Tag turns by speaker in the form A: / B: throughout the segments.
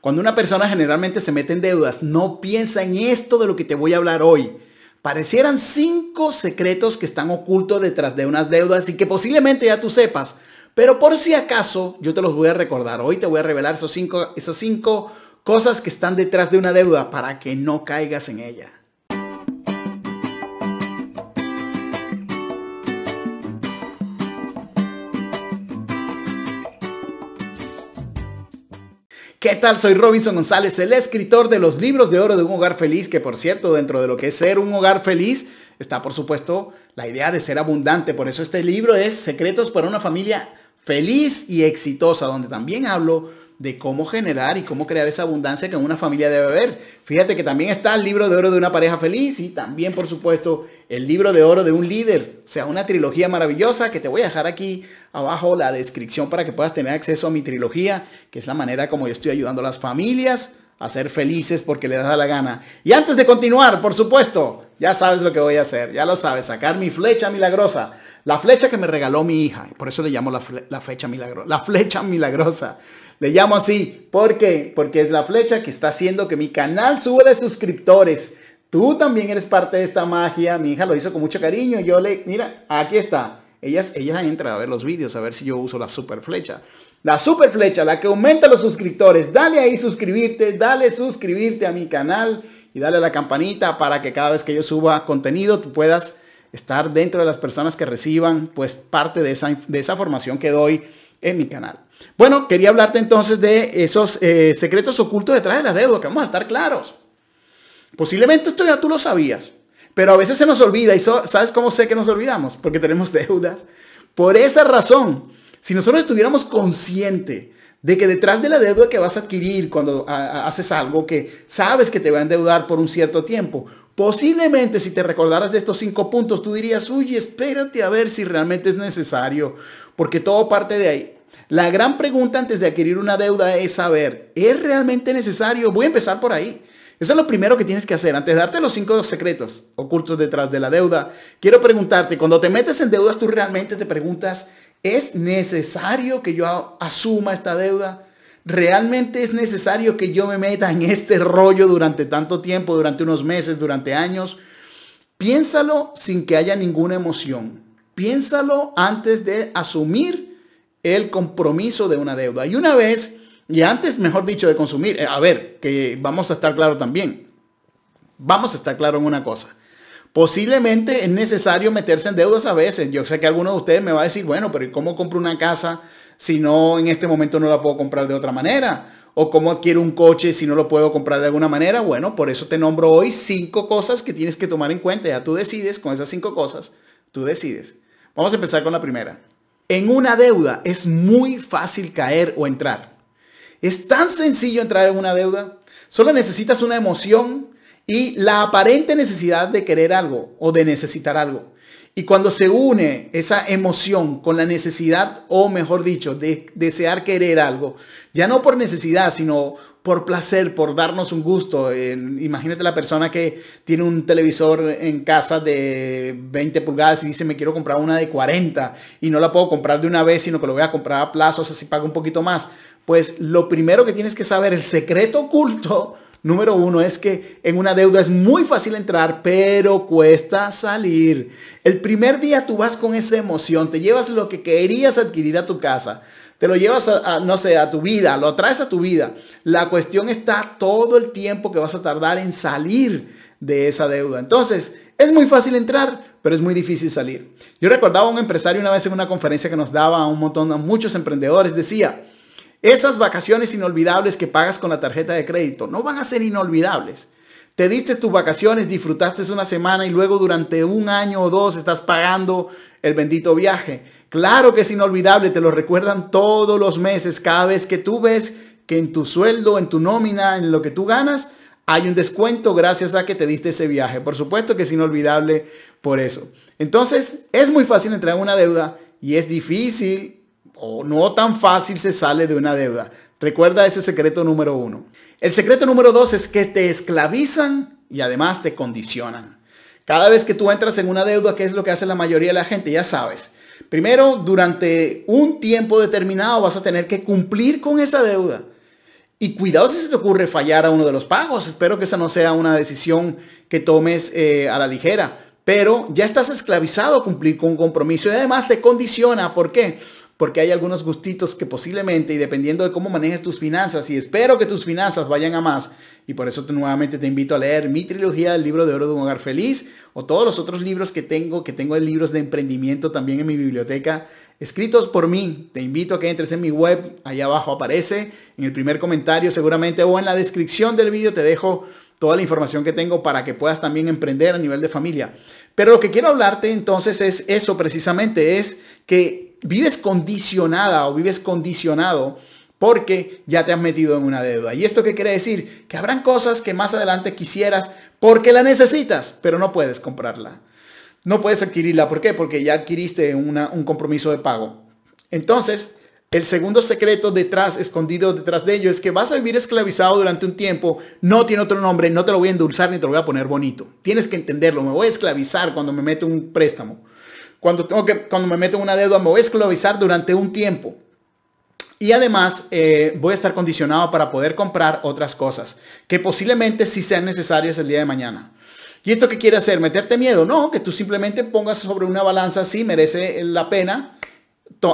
A: Cuando una persona generalmente se mete en deudas, no piensa en esto de lo que te voy a hablar hoy. Parecieran cinco secretos que están ocultos detrás de unas deudas y que posiblemente ya tú sepas. Pero por si acaso, yo te los voy a recordar. Hoy te voy a revelar esos cinco, esas cinco cosas que están detrás de una deuda para que no caigas en ella. ¿Qué tal? Soy Robinson González, el escritor de los libros de oro de un hogar feliz, que por cierto, dentro de lo que es ser un hogar feliz, está por supuesto la idea de ser abundante. Por eso este libro es Secretos para una familia feliz y exitosa, donde también hablo de cómo generar y cómo crear esa abundancia que una familia debe haber. Fíjate que también está el libro de oro de una pareja feliz y también, por supuesto, el libro de oro de un líder. O sea, una trilogía maravillosa que te voy a dejar aquí abajo la descripción para que puedas tener acceso a mi trilogía, que es la manera como yo estoy ayudando a las familias a ser felices porque les da la gana. Y antes de continuar, por supuesto, ya sabes lo que voy a hacer, ya lo sabes, sacar mi flecha milagrosa la flecha que me regaló mi hija. Por eso le llamo la, flecha milagrosa. La flecha milagrosa. Le llamo así. ¿Por qué? Porque es la flecha que está haciendo que mi canal sube de suscriptores. Tú también eres parte de esta magia. Mi hija lo hizo con mucho cariño. Yo le, mira, aquí está. Ellas, ellas han entrado a ver los vídeos, a ver si yo uso la super flecha. La super flecha, la que aumenta los suscriptores. Dale ahí suscribirte, dale suscribirte a mi canal y dale a la campanita para que cada vez que yo suba contenido tú puedas estar dentro de las personas que reciban pues parte de esa, formación que doy en mi canal. Bueno, quería hablarte entonces de esos eh, secretos ocultos detrás de la deuda que vamos a estar claros. Posiblemente esto ya tú lo sabías, pero a veces se nos olvida y ¿sabes cómo sé que nos olvidamos? Porque tenemos deudas. Por esa razón, si nosotros estuviéramos conscientes de que detrás de la deuda que vas a adquirir cuando haces algo que sabes que te va a endeudar por un cierto tiempo, Posiblemente si te recordaras de estos cinco puntos, tú dirías, uy, espérate a ver si realmente es necesario, porque todo parte de ahí. La gran pregunta antes de adquirir una deuda es saber, ¿es realmente necesario? Voy a empezar por ahí. Eso es lo primero que tienes que hacer. Antes de darte los cinco secretos ocultos detrás de la deuda, quiero preguntarte, cuando te metes en deudas, tú realmente te preguntas, ¿es necesario que yo asuma esta deuda? ¿Realmente es necesario que yo me meta en este rollo durante tanto tiempo, durante unos meses, durante años? Piénsalo sin que haya ninguna emoción. Piénsalo antes de asumir el compromiso de una deuda. Y una vez, y antes, mejor dicho, de consumir, eh, a ver, que vamos a estar claro también. Vamos a estar claro en una cosa. Posiblemente es necesario meterse en deudas a veces. Yo sé que alguno de ustedes me va a decir, bueno, pero ¿cómo compro una casa? si no en este momento no la puedo comprar de otra manera? ¿O cómo adquiero un coche si no lo puedo comprar de alguna manera? Bueno, por eso te nombro hoy cinco cosas que tienes que tomar en cuenta. Ya tú decides, con esas cinco cosas, tú decides. Vamos a empezar con la primera. En una deuda es muy fácil caer o entrar. Es tan sencillo entrar en una deuda. Solo necesitas una emoción y la aparente necesidad de querer algo o de necesitar algo. Y cuando se une esa emoción con la necesidad, o mejor dicho, de desear querer algo, ya no por necesidad, sino por placer, por darnos un gusto. imagínate la persona que tiene un televisor en casa de 20 pulgadas y dice, me quiero comprar una de 40 y no la puedo comprar de una vez, sino que lo voy a comprar a plazos, así pago un poquito más. Pues lo primero que tienes que saber, el secreto oculto Número uno es que en una deuda es muy fácil entrar, pero cuesta salir. El primer día tú vas con esa emoción, te llevas lo que querías adquirir a tu casa, te lo llevas a, no sé, a tu vida, lo traes a tu vida. La cuestión está todo el tiempo que vas a tardar en salir de esa deuda. Entonces, es muy fácil entrar, pero es muy difícil salir. Yo recordaba a un empresario una vez en una conferencia que nos daba a un montón, a muchos emprendedores, decía, esas vacaciones inolvidables que pagas con la tarjeta de crédito no van a ser inolvidables. Te diste tus vacaciones, disfrutaste una semana y luego durante un año o dos estás pagando el bendito viaje. Claro que es inolvidable, te lo recuerdan todos los meses, cada vez que tú ves que en tu sueldo, en tu nómina, en lo que tú ganas, hay un descuento gracias a que te diste ese viaje. Por supuesto que es inolvidable por eso. Entonces, es muy fácil entrar en una deuda y es difícil o no tan fácil se sale de una deuda. Recuerda ese secreto número uno. El secreto número dos es que te esclavizan y además te condicionan. Cada vez que tú entras en una deuda, ¿qué es lo que hace la mayoría de la gente? Ya sabes. Primero, durante un tiempo determinado vas a tener que cumplir con esa deuda. Y cuidado si se te ocurre fallar a uno de los pagos. Espero que esa no sea una decisión que tomes eh, a la ligera. Pero ya estás esclavizado a cumplir con un compromiso y además te condiciona. ¿Por qué? porque hay algunos gustitos que posiblemente, y dependiendo de cómo manejes tus finanzas, y espero que tus finanzas vayan a más, y por eso nuevamente te invito a leer mi trilogía del libro de oro de un hogar feliz, o todos los otros libros que tengo, que tengo libros de emprendimiento también en mi biblioteca, escritos por mí. Te invito a que entres en mi web, allá abajo aparece, en el primer comentario seguramente, o en la descripción del vídeo te dejo toda la información que tengo para que puedas también emprender a nivel de familia. Pero lo que quiero hablarte entonces es eso precisamente, es que vives condicionada o vives condicionado porque ya te has metido en una deuda. ¿Y esto qué quiere decir? Que habrán cosas que más adelante quisieras porque la necesitas, pero no puedes comprarla. No puedes adquirirla. ¿Por qué? Porque ya adquiriste un compromiso de pago. Entonces, el segundo secreto detrás, escondido detrás de ello, es que vas a vivir esclavizado durante un tiempo. No tiene otro nombre, no te lo voy a endulzar ni te lo voy a poner bonito. Tienes que entenderlo. Me voy a esclavizar cuando me meto un préstamo. Cuando, tengo que, cuando me meto una deuda me voy a esclavizar durante un tiempo. Y además eh, voy a estar condicionado para poder comprar otras cosas que posiblemente sí sean necesarias el día de mañana. ¿Y esto qué quiere hacer? ¿Meterte miedo? No, que tú simplemente pongas sobre una balanza si merece la pena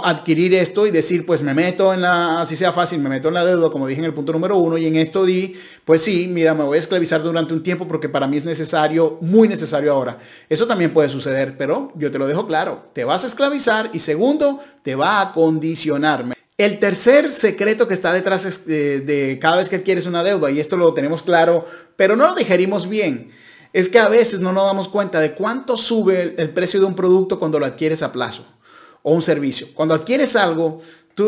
A: adquirir esto y decir, pues me meto en la, así sea fácil, me meto en la deuda, como dije en el punto número uno, y en esto di, pues sí, mira, me voy a esclavizar durante un tiempo porque para mí es necesario, muy necesario ahora. Eso también puede suceder, pero yo te lo dejo claro, te vas a esclavizar y segundo, te va a condicionar. El tercer secreto que está detrás de, este, de cada vez que adquieres una deuda, y esto lo tenemos claro, pero no lo digerimos bien, es que a veces no nos damos cuenta de cuánto sube el precio de un producto cuando lo adquieres a plazo o un servicio. Cuando adquieres algo,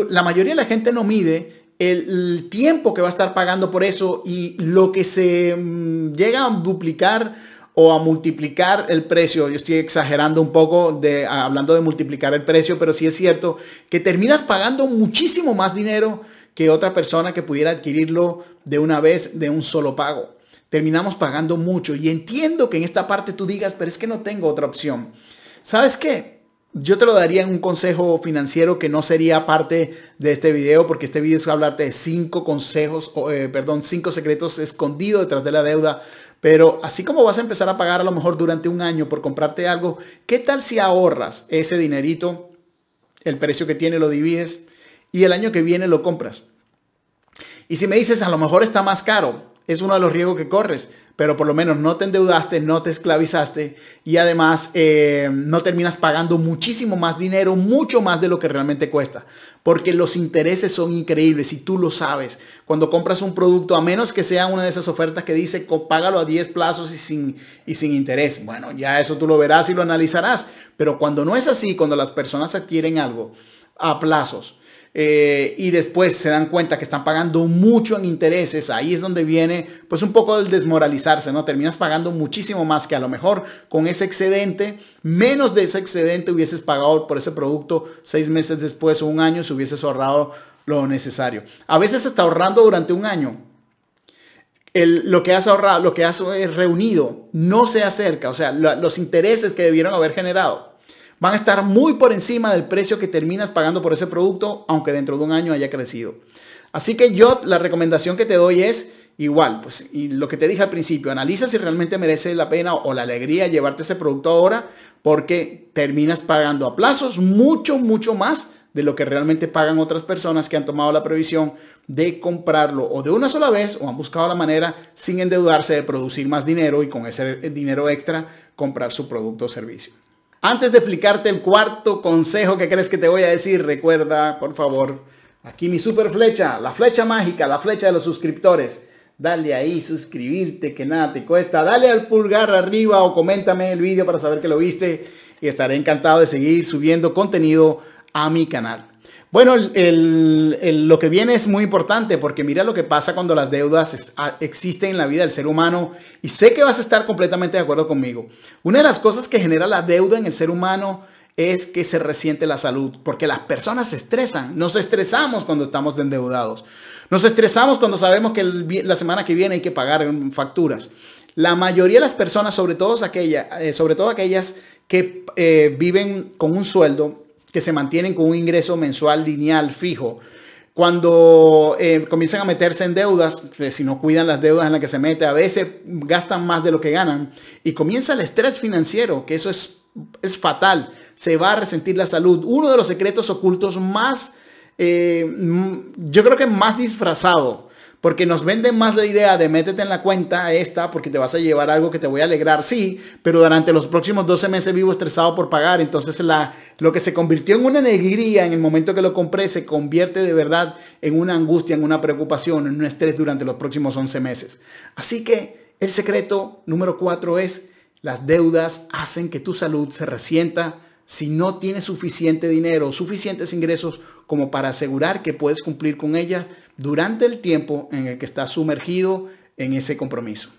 A: la mayoría de la gente no mide el, tiempo que va a estar pagando por eso y lo que se mm, llega a duplicar o a multiplicar el precio. Yo estoy exagerando un poco de, hablando de multiplicar el precio, pero sí es cierto que terminas pagando muchísimo más dinero que otra persona que pudiera adquirirlo de una vez, de un solo pago. Terminamos pagando mucho y entiendo que en esta parte tú digas, pero es que no tengo otra opción. ¿Sabes qué? yo te lo daría en un consejo financiero que no sería parte de este video, porque este video es hablarte de cinco consejos, eh, perdón, cinco secretos escondidos detrás de la deuda. Pero así como vas a empezar a pagar a lo mejor durante un año por comprarte algo, ¿qué tal si ahorras ese dinerito, el precio que tiene lo divides y el año que viene lo compras? Y si me dices, a lo mejor está más caro, es uno de los riesgos que corres, pero por lo menos no te endeudaste, no te esclavizaste y además eh, no terminas pagando muchísimo más dinero, mucho más de lo que realmente cuesta, porque los intereses son increíbles y tú lo sabes. Cuando compras un producto, a menos que sea una de esas ofertas que dice págalo a 10 plazos y sin, y sin interés, bueno, ya eso tú lo verás y lo analizarás, pero cuando no es así, cuando las personas adquieren algo a plazos, eh, y después se dan cuenta que están pagando mucho en intereses, ahí es donde viene pues un poco el desmoralizarse, ¿no? Terminas pagando muchísimo más que a lo mejor con ese excedente, menos de ese excedente hubieses pagado por ese producto seis meses después o un año si hubieses ahorrado lo necesario. A veces está ahorrando durante un año, el, lo que has ahorrado, lo que has eh, reunido, no se acerca, o sea, los intereses que debieron haber generado van a estar muy por encima del precio que terminas pagando por ese producto, aunque dentro de un año haya crecido. Así que yo la recomendación que te doy es igual, pues y lo que te dije al principio, analiza si realmente merece la pena o la alegría llevarte ese producto ahora, porque terminas pagando a plazos mucho, mucho más de lo que realmente pagan otras personas que han tomado la previsión de comprarlo o de una sola vez o han buscado la manera sin endeudarse de producir más dinero y con ese dinero extra comprar su producto o servicio. Antes de explicarte el cuarto consejo que crees que te voy a decir, recuerda, por favor, aquí mi super flecha, la flecha mágica, la flecha de los suscriptores. Dale ahí, suscribirte, que nada te cuesta. Dale al pulgar arriba o coméntame el video para saber que lo viste. Y estaré encantado de seguir subiendo contenido a mi canal. Bueno, lo que viene es muy importante porque mira lo que pasa cuando las deudas ah, existen en la vida del ser humano y sé que vas a estar completamente de acuerdo conmigo. Una de las cosas que genera la deuda en el ser humano es que se resiente la salud porque las personas se estresan. Nos estresamos cuando estamos endeudados. Nos estresamos cuando sabemos que la semana que viene hay que pagar facturas. La mayoría de las personas, sobre todo, eh, sobre todo aquellas que eh, viven con un sueldo, que se mantienen con un ingreso mensual lineal fijo. Cuando eh, comienzan a meterse en deudas, si no cuidan las deudas en las que se mete, a veces gastan más de lo que ganan y comienza el estrés financiero, que eso es, es fatal, se va a resentir la salud. Uno de los secretos ocultos más, eh, yo creo que más disfrazado porque nos venden más la idea de métete en la cuenta esta porque te vas a llevar algo que te voy a alegrar, sí, pero durante los próximos 12 meses vivo estresado por pagar. Entonces la, lo que se convirtió en una alegría en el momento que lo compré se convierte de verdad en una angustia, en una preocupación, en un estrés durante los próximos 11 meses. Así que el secreto número 4 es las deudas hacen que tu salud se resienta si no tienes suficiente dinero, suficientes ingresos como para asegurar que puedes cumplir con ella durante el tiempo en el que estás sumergido en ese compromiso.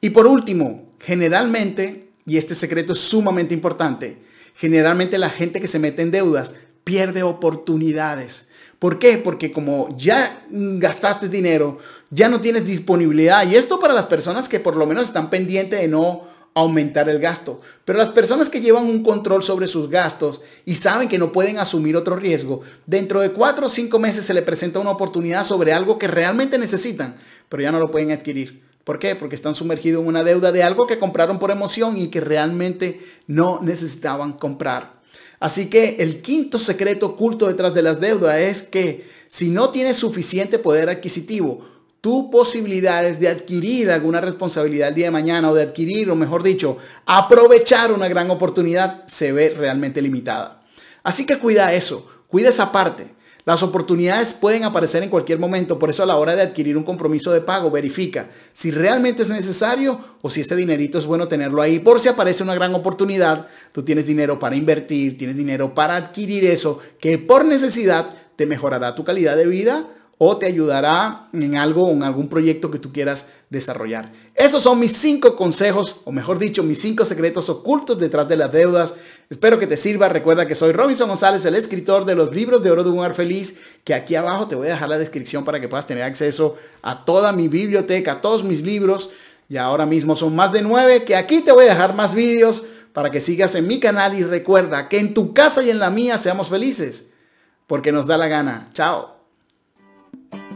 A: Y por último, generalmente, y este secreto es sumamente importante, generalmente la gente que se mete en deudas pierde oportunidades. ¿Por qué? Porque como ya gastaste dinero, ya no tienes disponibilidad. Y esto para las personas que por lo menos están pendientes de no aumentar el gasto. Pero las personas que llevan un control sobre sus gastos y saben que no pueden asumir otro riesgo, dentro de cuatro o cinco meses se les presenta una oportunidad sobre algo que realmente necesitan, pero ya no lo pueden adquirir. ¿Por qué? Porque están sumergidos en una deuda de algo que compraron por emoción y que realmente no necesitaban comprar. Así que el quinto secreto oculto detrás de las deudas es que si no tienes suficiente poder adquisitivo, tus posibilidades de adquirir alguna responsabilidad el día de mañana o de adquirir, o mejor dicho, aprovechar una gran oportunidad se ve realmente limitada. Así que cuida eso, cuida esa parte. Las oportunidades pueden aparecer en cualquier momento, por eso a la hora de adquirir un compromiso de pago, verifica si realmente es necesario o si ese dinerito es bueno tenerlo ahí. Por si aparece una gran oportunidad, tú tienes dinero para invertir, tienes dinero para adquirir eso que por necesidad te mejorará tu calidad de vida o te ayudará en algo, o en algún proyecto que tú quieras desarrollar. Esos son mis cinco consejos, o mejor dicho, mis cinco secretos ocultos detrás de las deudas. Espero que te sirva. Recuerda que soy Robinson González, el escritor de los libros de oro de un hogar feliz, que aquí abajo te voy a dejar la descripción para que puedas tener acceso a toda mi biblioteca, a todos mis libros. Y ahora mismo son más de nueve, que aquí te voy a dejar más vídeos para que sigas en mi canal y recuerda que en tu casa y en la mía seamos felices, porque nos da la gana. Chao. Thank you.